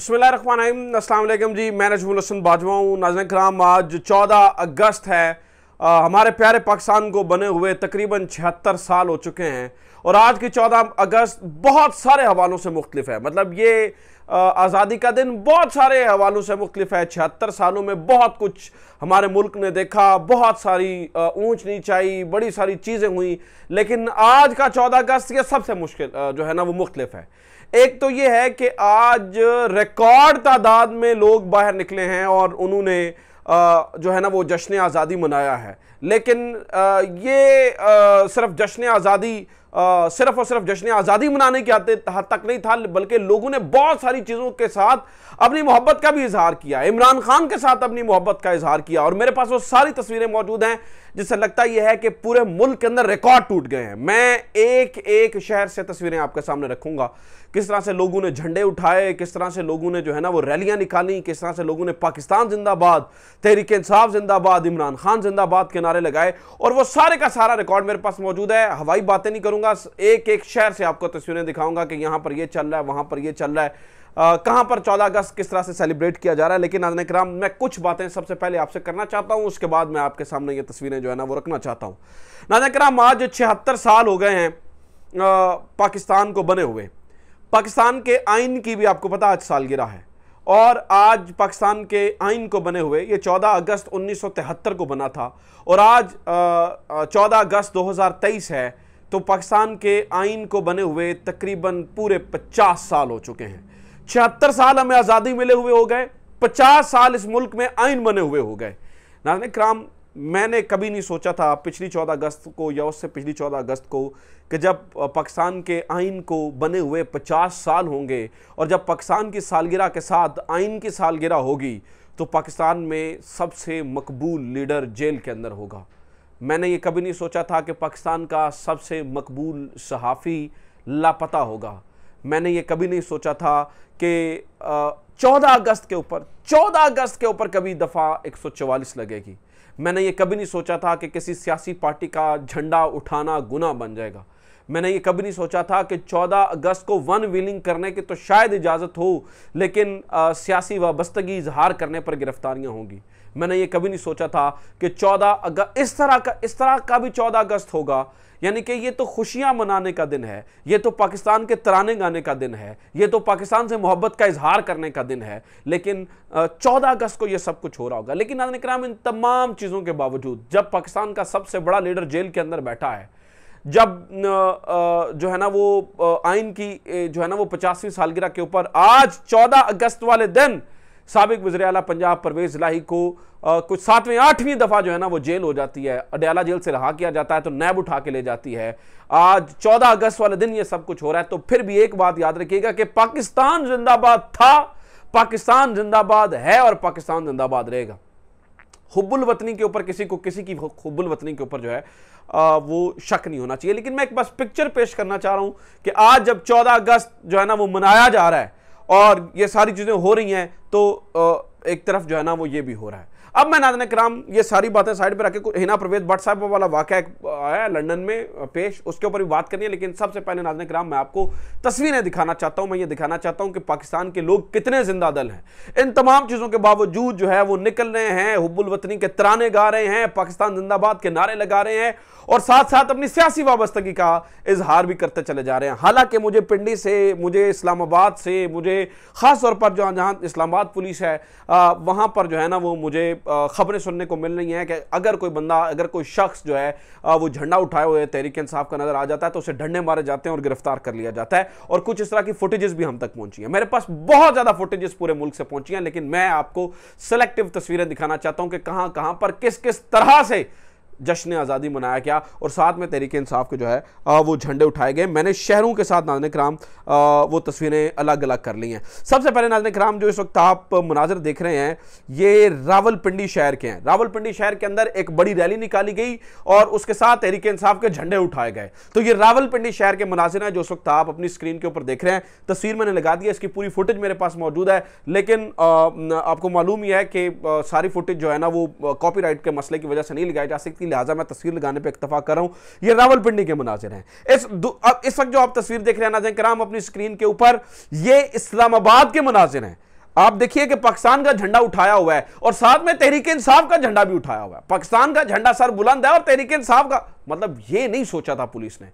बसमिलकुम जी मैं नजमुल हसन बाजवा हूँ नाजन कराम आज चौदह अगस्त है आ, हमारे प्यारे पाकिस्तान को बने हुए तकरीबन छिहत्तर साल हो चुके हैं और आज की चौदह अगस्त बहुत सारे हवालों से मुख्तलिफ है मतलब ये आज़ादी का दिन बहुत सारे हवालों से मुख्तलिफ है छिहत्तर सालों में बहुत कुछ हमारे मुल्क ने देखा बहुत सारी ऊँच नीच आई बड़ी सारी चीज़ें हुई लेकिन आज का चौदह अगस्त ये सबसे मुश्किल जो है ना वो मुख्तलिफ है एक तो ये है कि आज रिकॉर्ड तादाद में लोग बाहर निकले हैं और उन्होंने जो है ना वो जश्न आज़ादी मनाया है लेकिन ये सिर्फ जश्न आज़ादी सिर्फ और सिर्फ जश्न आज़ादी मनाने के आते हद तक नहीं था बल्कि लोगों ने बहुत सारी चीज़ों के साथ अपनी मोहब्बत का भी इजहार किया इमरान खान के साथ अपनी मोहब्बत का इजहार किया और मेरे पास वो सारी तस्वीरें मौजूद हैं जिससे लगता यह है कि पूरे मुल्क के अंदर रिकॉर्ड टूट गए हैं मैं एक एक शहर से तस्वीरें आपके सामने रखूंगा किस तरह से लोगों ने झंडे उठाए किस तरह से लोगों ने जो है ना वो रैलियां निकाली किस तरह से लोगों ने पाकिस्तान जिंदाबाद तहरीक इंसाफ जिंदाबाद इमरान खान जिंदाबाद के नारे लगाए और वो सारे का सारा रिकॉर्ड मेरे पास मौजूद है हवाई बातें नहीं करूँगा करूंगा एक एक शहर से आपको तस्वीरें दिखाऊंगा कि यहाँ पर ये चल रहा है वहाँ पर ये चल रहा है कहाँ पर 14 अगस्त किस तरह से सेलिब्रेट किया जा रहा है लेकिन नाजन कराम मैं कुछ बातें सबसे पहले आपसे करना चाहता हूँ उसके बाद मैं आपके सामने ये तस्वीरें जो है ना वो रखना चाहता हूँ नाजन कराम आज छिहत्तर साल हो गए हैं पाकिस्तान को बने हुए पाकिस्तान के आइन की भी आपको पता आज सालगिरह है और आज पाकिस्तान के आइन को बने हुए ये 14 अगस्त 1973 को बना था और आज 14 अगस्त 2023 है तो पाकिस्तान के आइन को बने हुए तकरीबन पूरे 50 साल हो चुके हैं छिहत्तर साल हमें आज़ादी मिले हुए हो गए 50 साल इस मुल्क में आइन बने हुए हो गए नाजन कराम मैंने कभी नहीं सोचा था पिछली 14 अगस्त को या उससे पिछली 14 अगस्त को कि जब पाकिस्तान के आइन को बने हुए 50 साल होंगे और जब पाकिस्तान की सालगिरह के साथ आइन की सालगिरह होगी तो पाकिस्तान में सबसे मकबूल लीडर जेल के अंदर होगा मैंने ये कभी नहीं सोचा था कि पाकिस्तान का सबसे मकबूल सहाफ़ी लापता होगा मैंने ये कभी नहीं सोचा था कि चौदह अगस्त के ऊपर चौदह अगस्त के ऊपर कभी दफ़ा एक सौ चवालीस लगेगी मैंने ये कभी नहीं सोचा था कि किसी सियासी पार्टी का झंडा उठाना गुना बन जाएगा मैंने ये कभी नहीं सोचा था कि 14 अगस्त को वन व्हीलिंग करने की तो शायद इजाज़त हो लेकिन सियासी वाबस्तगी इजहार करने पर गिरफ्तारियाँ होंगी मैंने ये कभी नहीं सोचा था कि 14 अगस्त इस तरह का इस तरह का भी 14 अगस्त होगा यानी कि ये तो खुशियां मनाने का दिन है ये तो पाकिस्तान के तराने गाने का दिन है ये तो पाकिस्तान से मोहब्बत का इजहार करने का दिन है लेकिन चौदह अगस्त को ये सब कुछ हो रहा होगा लेकिन नाजन कराम इन तमाम चीज़ों के बावजूद जब पाकिस्तान का सबसे बड़ा लीडर जेल के अंदर बैठा है जब जो है ना वो आइन की जो है ना वो पचासवीं सालगिरह के ऊपर आज चौदह अगस्त वाले दिन सबक वजर अला पंजाब परवेज लाही को आ, कुछ सातवें आठवीं दफ़ा जो है ना वो जेल हो जाती है अडयाला जेल से रहा किया जाता है तो नैब उठा के ले जाती है आज चौदह अगस्त वाले दिन ये सब कुछ हो रहा है तो फिर भी एक बात याद रखिएगा कि पाकिस्तान जिंदाबाद था पाकिस्तान जिंदाबाद है और पाकिस्तान जिंदाबाद रहेगा हुबुल वतनी के ऊपर किसी को किसी की हुबुल वतनी के ऊपर जो है आ, वो शक नहीं होना चाहिए लेकिन मैं एक बस पिक्चर पेश करना चाह रहा हूँ कि आज जब 14 अगस्त जो है ना वो मनाया जा रहा है और ये सारी चीज़ें हो रही हैं तो एक तरफ जो है ना वो ये भी हो रहा है अब मैं नादन कराम ये सारी बातें साइड पर रखे हिना प्रवेद भट्ट साहब वाला वाक्य आया लंडन में पेश उसके ऊपर भी बात करनी है लेकिन सबसे पहले नादन कराम मैं आपको तस्वीरें दिखाना चाहता हूँ मैं ये दिखाना चाहता हूँ कि पाकिस्तान के लोग कितने जिंदा दल हैं इन तमाम चीज़ों के बावजूद जो है वो निकल रहे हैं हुबुल वतनी के तराने गा रहे हैं पाकिस्तान जिंदाबाद के नारे लगा रहे हैं और साथ साथ अपनी सियासी वाबस्तगी का इजहार भी करते चले जा रहे हैं हालांकि मुझे पिंडी से मुझे इस्लामाबाद से मुझे ख़ास तौर पर जहाँ जहाँ इस्लामाबाद पुलिस है वहाँ पर जो है ना वो मुझे खबरें सुनने को मिल रही हैं कि अगर कोई बंदा अगर कोई शख्स जो है वो झंडा उठाए हुए तहरीक इंसाफ का नज़र आ जाता है तो उसे ढंडे मारे जाते हैं और गिरफ्तार कर लिया जाता है और कुछ इस तरह की फुटेजेस भी हम तक पहुंची हैं मेरे पास बहुत ज़्यादा फुटेजेस पूरे मुल्क से पहुंची हैं लेकिन मैं आपको सेलेक्टिव तस्वीरें दिखाना चाहता हूं कि कहां कहां पर किस किस तरह से जश्न आज़ादी मनाया गया और साथ में तहरीक इंसाफ के जो है वो झंडे उठाए गए मैंने शहरों के साथ नाजन कराम वो तस्वीरें अलग अलग कर ली हैं सबसे पहले नाजन कराम जो इस वक्त आप मनाजर देख रहे हैं ये रावलपिंडी शहर के हैं रावलपिंडी शहर के अंदर एक बड़ी रैली निकाली गई और उसके साथ तहरीक इंसाफ के झंडे उठाए गए तो ये रावलपिंडी शहर के मनाजिर हैं जो इस वक्त आप अपनी स्क्रीन के ऊपर देख रहे हैं तस्वीर मैंने लगा दी है इसकी पूरी फुटेज मेरे पास मौजूद है लेकिन आपको मालूम ही है कि सारी फुटेज जो है ना वो कॉपी के मसले की वजह से नहीं लगाई जा सकती लिहाजा मैं तस्वीर लगाने पर इतफा कर रहा हूँ ये पिंडी के मुनाजिर हैं इस अब इस वक्त जो आप तस्वीर देख रहे हैं नाजन कराम अपनी स्क्रीन के ऊपर ये इस्लामाबाद के मुनाजिर हैं आप देखिए कि पाकिस्तान का झंडा उठाया हुआ है और साथ में तहरीक इंसाफ का झंडा भी उठाया हुआ है पाकिस्तान का झंडा सर बुलंद है और तहरीक इंसाफ का मतलब ये नहीं सोचा था पुलिस ने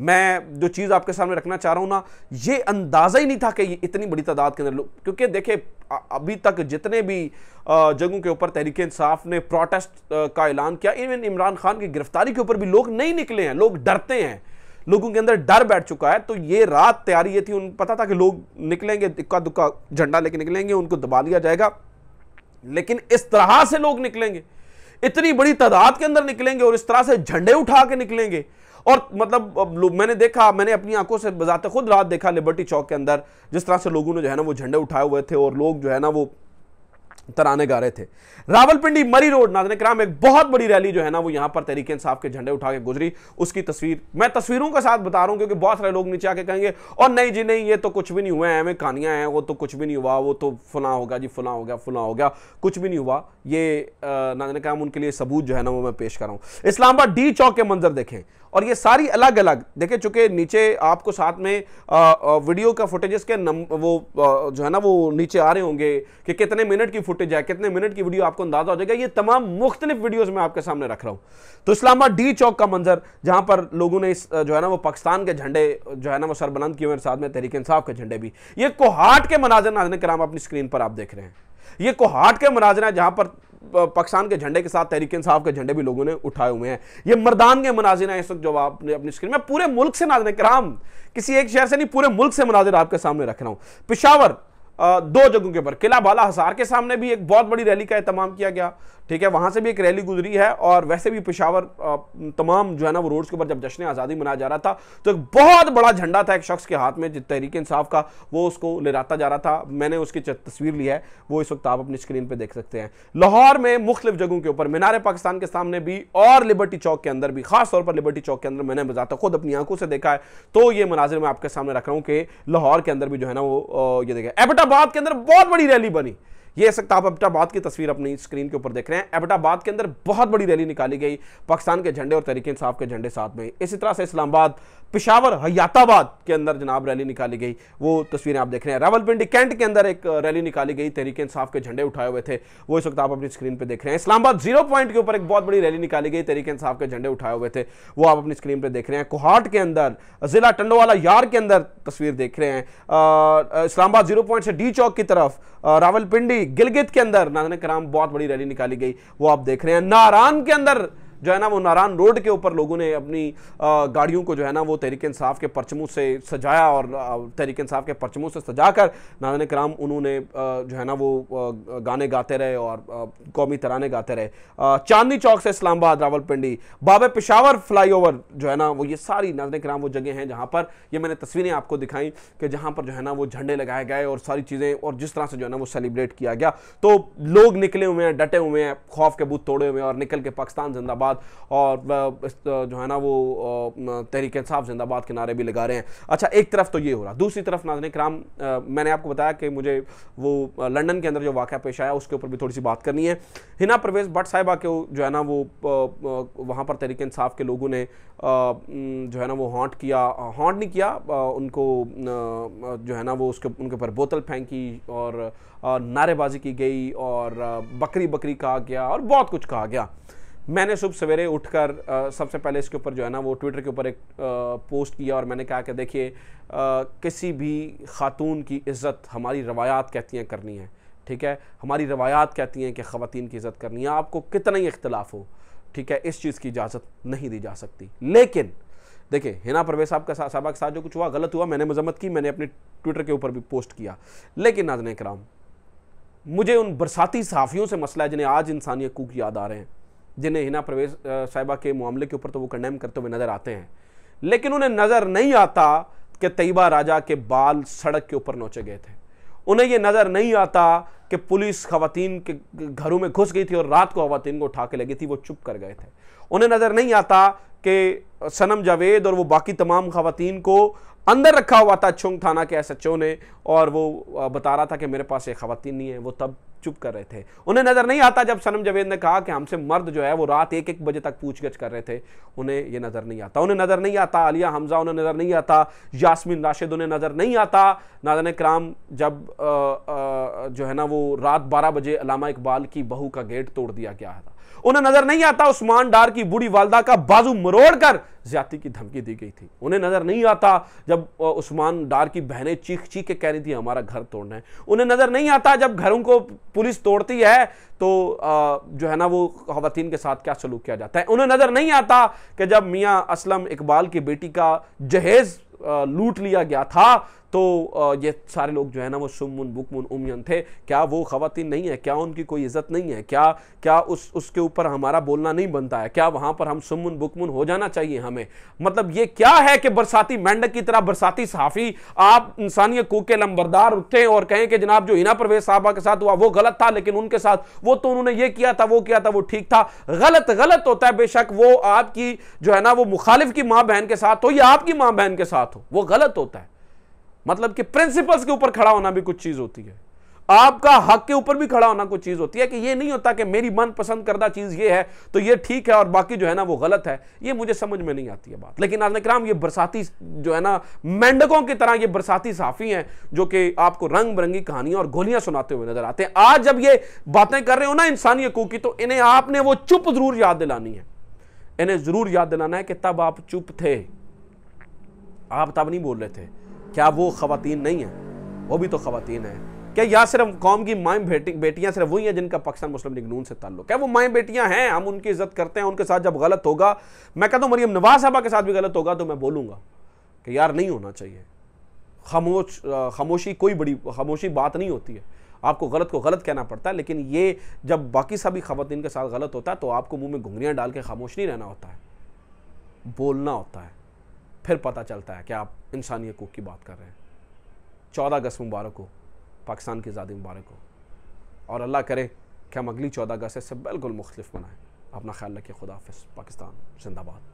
मैं जो चीज़ आपके सामने रखना चाह रहा हूँ ना ये अंदाज़ा ही नहीं था कि इतनी बड़ी तादाद के अंदर लोग क्योंकि देखे अभी तक जितने भी जगहों के ऊपर तहरीक इंसाफ ने प्रोटेस्ट का ऐलान किया इवन इमरान खान की गिरफ्तारी के ऊपर भी लोग नहीं निकले हैं लोग डरते हैं लोगों के अंदर डर बैठ चुका है तो ये रात तैयारी ये थी उन पता था कि लोग निकलेंगे इक्का दुक्का झंडा लेके निकलेंगे उनको दबा लिया जाएगा लेकिन इस तरह से लोग निकलेंगे इतनी बड़ी तादाद के अंदर निकलेंगे और इस तरह से झंडे उठा के निकलेंगे और मतलब मैंने देखा मैंने अपनी आंखों से बजाते खुद रात देखा लिबर्टी चौक के अंदर जिस तरह से लोगों ने जो है ना वो झंडे उठाए हुए थे और लोग जो है ना वो तराने गा रहे थे रावलपिंडी मरी रोड नाजन कराम एक बहुत बड़ी रैली जो है ना वो यहाँ पर तरीके इंसाफ के झंडे उठा के गुजरी उसकी तस्वीर मैं तस्वीरों के साथ बता रहा हूँ क्योंकि बहुत सारे लोग नीचे आके कहेंगे और नहीं जी नहीं ये तो कुछ भी नहीं हुआ है हमें कहानियां हैं वो तो कुछ भी नहीं हुआ वो तो फुला होगा जी फुला हो गया फुला हो गया कुछ भी नहीं हुआ ये नाजन कराम उनके लिए सबूत जो है ना वो मैं पेश कर रहा हूँ इस्लामाबाद डी चौक के मंजर देखें और ये सारी अलग अलग देखिए चूंकि नीचे आपको साथ में आ, आ, वीडियो का फुटेजेस के नम वो आ, जो है ना वो नीचे आ रहे होंगे कि कितने मिनट की फुटेज है कितने मिनट की वीडियो आपको अंदाजा हो जाएगा ये तमाम मुख्तलिफ वीडियोज में आपके सामने रख रहा हूँ तो इस्लामा डी चौक का मंजर जहां पर लोगों ने जो है ना वो पाकिस्तान के झंडे जो है ना वो सरबलंद किए साथ में तहरीक इंसाफ के झंडे भी ये कोहाट के मनाजर नाजन कराम अपनी स्क्रीन पर आप देख रहे हैं ये कोहाट के मनाजर है जहां पर पाकिस्तान के झंडे के साथ तहरीक इंसाफ के झंडे भी लोगों ने उठाए हुए हैं ये मरदान के मनाजिर हैं इस वक्त जो आपने अपनी स्क्रीन में पूरे मुल्क से नाजन कराम किसी एक शहर से नहीं पूरे मुल्क से मनाजिर आपके सामने रख रहा हूँ पिशावर दो जगहों के ऊपर किला बाला हसार के सामने भी एक बहुत बड़ी रैली का एहतमाम किया गया ठीक है वहाँ से भी एक रैली गुजरी है और वैसे भी पिशावर तमाम जो है ना वो रोड्स के ऊपर जब जश्न आज़ादी मनाया जा रहा था तो एक बहुत बड़ा झंडा था एक शख्स के हाथ में तहरीक इंसाफ का वो उसको लहराता जा रहा था मैंने उसकी तस्वीर ली है वो इस वक्त आप अपनी स्क्रीन पर देख सकते हैं लाहौर में मुख्तलिफ जगहों के ऊपर मीनार पाकिस्तान के सामने भी और लिबर्टी चौक के अंदर भी खासतौर पर लिबर्टी चौक के अंदर मैंने बजात खुद अपनी आंखों से देखा है तो ये मनाजिर मैं आपके सामने रख रहा हूँ कि लाहौर के अंदर भी जो है ना वो ये देखा एबटाबाद के अंदर बहुत बड़ी रैली बनी ये सकता आप एबटाबाद की तस्वीर अपनी स्क्रीन के ऊपर देख रहे हैं एबटाबाद के अंदर बहुत बड़ी रैली निकाली गई पाकिस्तान के झंडे और तरीके इंसाफ के झंडे साथ में इसी तरह से इस्लामाबाद पिशावर हयाताबाद के अंदर जनाब रैली निकाली गई वो तस्वीरें आप देख रहे हैं रावलपिंडी कैंट के अंदर एक रैली निकाली गई तरीके इंसाफ के झंडे उठाए हुए थे वो इस वक्त आप अपनी स्क्रीन पर देख रहे हैं इस्लामाबाद जीरो पॉइंट के ऊपर एक बहुत बड़ी रैली निकाली गई तरीके इंसाफ के झंडे उठाए हुए थे वो आप अपनी स्क्रीन पर देख रहे हैं कुहाट के अंदर जिला टंडोवाला यार के अंदर तस्वीर देख रहे हैं इस्लामाबाद जीरो पॉइंट से डी चौक की तरफ रावलपिंडी गिलगित के अंदर नाजन राम बहुत बड़ी रैली निकाली गई वो आप देख रहे हैं नारान के अंदर जो है ना वो नारायण रोड के ऊपर लोगों ने अपनी गाड़ियों को जो है ना वो तहरीक इंसाफ के परचमों से सजाया और तहरीक इंसाफ के परचमों से सजा कर नारायण कराम उन्होंने जो है ना वो गाने गाते रहे और कौमी तराने गाते रहे चांदनी चौक से इस्लामाबाद रावलपिंडी बाबे पिशावर फ्लाईओवर जो है ना वो ये सारी नाजन कराम वो जगह हैं जहाँ पर ये मैंने तस्वीरें आपको दिखाई कि जहाँ पर जो है ना वो झंडे लगाए गए और सारी चीज़ें और जिस तरह से जो है ना वो सेलिब्रेट किया गया तो लोग निकले हुए हैं डटे हुए हैं खौफ के बूथ तोड़े हुए हैं और निकल के पाकिस्तान जिंदाबाद जिंदाबाद और जो है ना वो तहरीक इंसाफ जिंदाबाद के नारे भी लगा रहे हैं अच्छा एक तरफ तो ये हो रहा दूसरी तरफ नाजन कराम मैंने आपको बताया कि मुझे वो लंडन के अंदर जो वाक़ पेश आया उसके ऊपर भी थोड़ी सी बात करनी है हिना परवेज़ भट्ट साहिबा के जो है ना वो वहाँ पर तहरीक इंसाफ के लोगों ने जो है ना वो हॉन्ट किया हॉन्ट नहीं किया उनको जो है ना वो उसके उनके ऊपर बोतल फेंकी और नारेबाजी की गई और बकरी बकरी कहा गया और बहुत कुछ कहा गया मैंने सुबह सवेरे उठकर सबसे पहले इसके ऊपर जो है ना वो ट्विटर के ऊपर एक आ, पोस्ट किया और मैंने कहा कि देखिए किसी भी खातून की इज़्ज़त हमारी रवायात कहती हैं करनी है ठीक है हमारी रवायात कहती हैं कि ख़वान की इज़्ज़त करनी है आपको कितना ही इख्तलाफ हो ठीक है इस चीज़ की इजाज़त नहीं दी जा सकती लेकिन देखिए हिना परवेज साहब का साहबा के साथ जो कुछ हुआ गलत हुआ मैंने मजम्मत की मैंने अपने ट्विटर के ऊपर भी पोस्ट किया लेकिन नाजन कराम मुझे उन बरसाती सहाफ़ियों से मसला है जिन्हें आज इंसानी हकूक याद आ रहे हैं जिन्हें हिना प्रवेश साहिबा के मामले के ऊपर तो वो कंडेम करते हुए नजर आते हैं लेकिन उन्हें नजर नहीं आता कि तैयबा राजा के बाल सड़क के ऊपर नोचे गए थे उन्हें यह नजर नहीं आता कि पुलिस खातन के घरों में घुस गई थी और रात को खातन को उठा के लगी थी वो चुप कर गए थे उन्हें नजर नहीं आता कि सनम जावेद और वो बाकी तमाम खातन को अंदर रखा हुआ था छुंग थाना के एस एच ओ ने और वो बता रहा था कि मेरे पास ये खातन नहीं है वो तब चुप कर रहे थे उन्हें नजर नहीं आता जब सनम जवेद ने कहा कि हमसे मर्द जो है वो रात एक एक बजे तक पूछगछ कर रहे थे उन्हें ये नजर नहीं आता उन्हें नजर नहीं आता अलिया हमजा उन्हें नजर नहीं आता यासमिन राशिद उन्हें नजर नहीं आता नादन कराम जब आ, आ, जो है ना वो रात बारह बजे अलामा इकबाल की बहू का गेट तोड़ दिया गया था उन्हें नजर नहीं आता उस्मान डार की बूढ़ी वालदा का बाजू कर ज्यादा की धमकी दी गई थी उन्हें नजर नहीं आता जब उस्मान डार की बहनें चीख चीख के कह रही थी हमारा घर तोड़ना है उन्हें नजर नहीं आता जब घरों को पुलिस तोड़ती है तो जो है ना वो खातन के साथ क्या सलूक किया जाता है उन्हें नजर नहीं आता कि जब मियाँ असलम इकबाल की बेटी का जहेज लूट लिया गया था तो ये सारे लोग जो है ना वो सुमन बुकमन उमयन थे क्या वो खातन नहीं है क्या उनकी कोई इज्जत नहीं है क्या क्या उस उसके ऊपर हमारा बोलना नहीं बनता है क्या वहाँ पर हम सुमन बुकमन हो जाना चाहिए हमें मतलब ये क्या है कि बरसाती मेंढक की तरह बरसाती सहाफ़ी आप इंसानियत को के लंबरदार हैं और कहें कि जनाब जो हिना परवेज साहबा के साथ हुआ वो गलत था लेकिन उनके साथ वो तो उन्होंने ये किया था वो किया था वो ठीक था गलत गलत होता है बेशक वो आपकी जो है ना वो मुखालिफ की माँ बहन के साथ हो या आपकी माँ बहन के साथ हो वो गलत होता है मतलब कि प्रिंसिपल्स के ऊपर खड़ा होना भी कुछ चीज होती है आपका हक के ऊपर भी खड़ा होना कुछ चीज होती है कि ये नहीं होता कि मेरी मन पसंद करदा चीज ये है तो ये ठीक है और बाकी जो है ना वो गलत है ये मुझे समझ में नहीं आती है बात लेकिन आज ये बरसाती जो है ना मेंढकों की तरह ये बरसाती साफी हैं जो कि आपको रंग बिरंगी कहानियां और गोलियां सुनाते हुए नजर आते हैं आज जब ये बातें कर रहे हो ना इंसानी हकूक की तो इन्हें आपने वो चुप जरूर याद दिलानी है इन्हें जरूर याद दिलाना है कि तब आप चुप थे आप तब नहीं बोल रहे थे क्या वो खातन नहीं हैं वो भी तो खातन हैं क्या यहाँ सिर्फ कौम की माएँ बेटी बेटियाँ सिर्फ वही हैं जिनका पाकिस्तान मुस्लिम लीग नून से ताल्लुक है वो माएँ बेटियाँ हैं हम उनकी इज्जत करते हैं उनके साथ जब गलत होगा मैं कहता हूँ मरीम नवाज साहबा के साथ भी गलत होगा तो मैं बोलूँगा कि यार नहीं होना चाहिए खामोश खामोशी कोई बड़ी खामोशी बात नहीं होती है आपको गलत को गलत कहना पड़ता है लेकिन ये जब बाकी सभी खातन के साथ गलत होता है तो आपको मुँह में घुघरियाँ डाल के खामोश नहीं रहना होता है बोलना होता है फिर पता चलता है कि आप इंसानी हकूक़ की बात कर रहे हैं चौदह अगस्त मुबारक हो पाकिस्तान की आज़ादी मुबारक हो और अल्लाह करे कि हम अगली चौदह अगस्त इससे बिल्कुल मुख्तफ बनाएँ अपना ख्याल रखिए खुदाफिस पाकिस्तान जिंदाबाद